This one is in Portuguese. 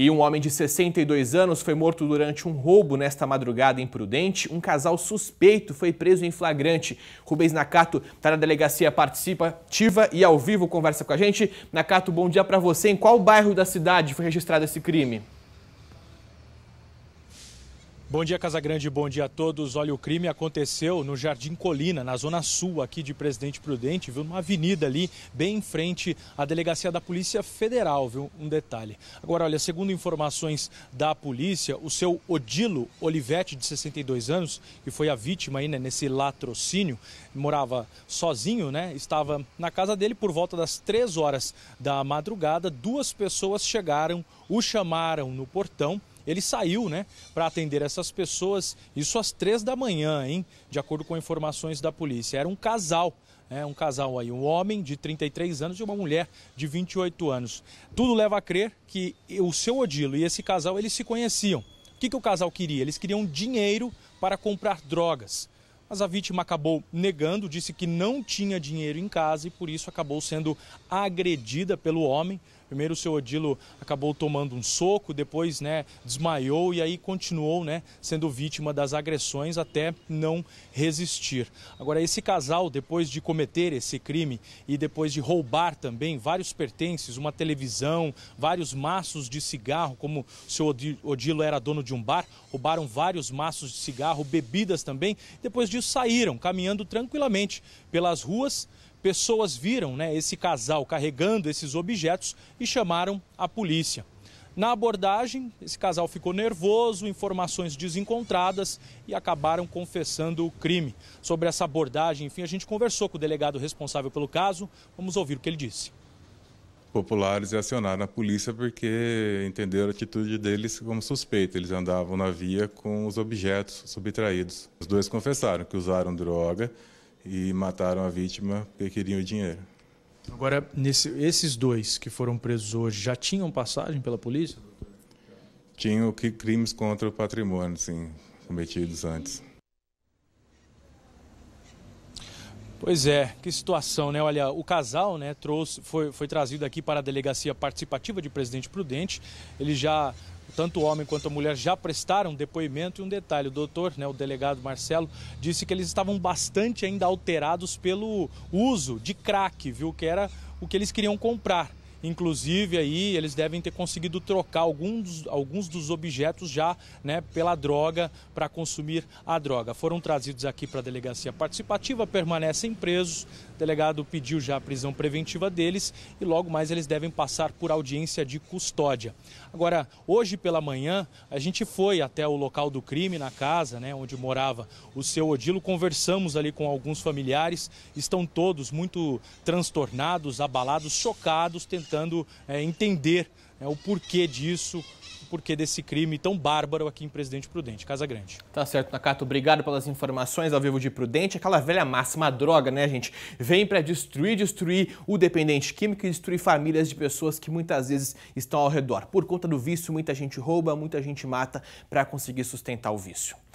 E um homem de 62 anos foi morto durante um roubo nesta madrugada imprudente. Um casal suspeito foi preso em flagrante. Rubens Nakato está na delegacia participativa e ao vivo conversa com a gente. Nakato, bom dia para você. Em qual bairro da cidade foi registrado esse crime? Bom dia, Casagrande, bom dia a todos. Olha, o crime aconteceu no Jardim Colina, na zona sul aqui de Presidente Prudente, viu? Numa avenida ali, bem em frente à delegacia da Polícia Federal, viu? Um detalhe. Agora, olha, segundo informações da polícia, o seu Odilo Olivetti, de 62 anos, que foi a vítima aí, né, nesse latrocínio, morava sozinho, né? Estava na casa dele por volta das 3 horas da madrugada. Duas pessoas chegaram, o chamaram no portão ele saiu, né, para atender essas pessoas, isso às três da manhã, hein? De acordo com informações da polícia. Era um casal. É, um casal aí, um homem de 33 anos e uma mulher de 28 anos. Tudo leva a crer que o seu Odilo e esse casal eles se conheciam. O que, que o casal queria? Eles queriam dinheiro para comprar drogas. Mas a vítima acabou negando, disse que não tinha dinheiro em casa e por isso acabou sendo agredida pelo homem. Primeiro o seu Odilo acabou tomando um soco, depois né, desmaiou e aí continuou né, sendo vítima das agressões até não resistir. Agora, esse casal, depois de cometer esse crime e depois de roubar também vários pertences, uma televisão, vários maços de cigarro, como o seu Odilo era dono de um bar, roubaram vários maços de cigarro, bebidas também. Depois disso, saíram caminhando tranquilamente pelas ruas pessoas viram né, esse casal carregando esses objetos e chamaram a polícia. Na abordagem, esse casal ficou nervoso, informações desencontradas e acabaram confessando o crime. Sobre essa abordagem, enfim, a gente conversou com o delegado responsável pelo caso. Vamos ouvir o que ele disse. Populares acionaram a polícia porque entenderam a atitude deles como suspeita. Eles andavam na via com os objetos subtraídos. Os dois confessaram que usaram droga e mataram a vítima porque queriam o dinheiro. Agora, nesse, esses dois que foram presos hoje já tinham passagem pela polícia? Tinham crimes contra o patrimônio, sim, cometidos antes. Pois é, que situação, né? Olha, o casal, né, trouxe, foi, foi trazido aqui para a delegacia participativa de Presidente Prudente. Ele já tanto o homem quanto a mulher já prestaram depoimento e um detalhe, o doutor, né, o delegado Marcelo, disse que eles estavam bastante ainda alterados pelo uso de crack, viu, que era o que eles queriam comprar. Inclusive aí eles devem ter conseguido trocar alguns, alguns dos objetos já né, pela droga para consumir a droga. Foram trazidos aqui para a delegacia participativa, permanecem presos. O delegado pediu já a prisão preventiva deles e logo mais eles devem passar por audiência de custódia. Agora, hoje pela manhã, a gente foi até o local do crime, na casa né, onde morava o seu Odilo, conversamos ali com alguns familiares, estão todos muito transtornados, abalados, chocados, tentando tentando é, entender é, o porquê disso, o porquê desse crime tão bárbaro aqui em Presidente Prudente, Casa Grande. Tá certo, Nakato, obrigado pelas informações ao vivo de Prudente. Aquela velha máxima droga, né, gente? Vem para destruir, destruir o dependente químico e destruir famílias de pessoas que muitas vezes estão ao redor. Por conta do vício, muita gente rouba, muita gente mata para conseguir sustentar o vício.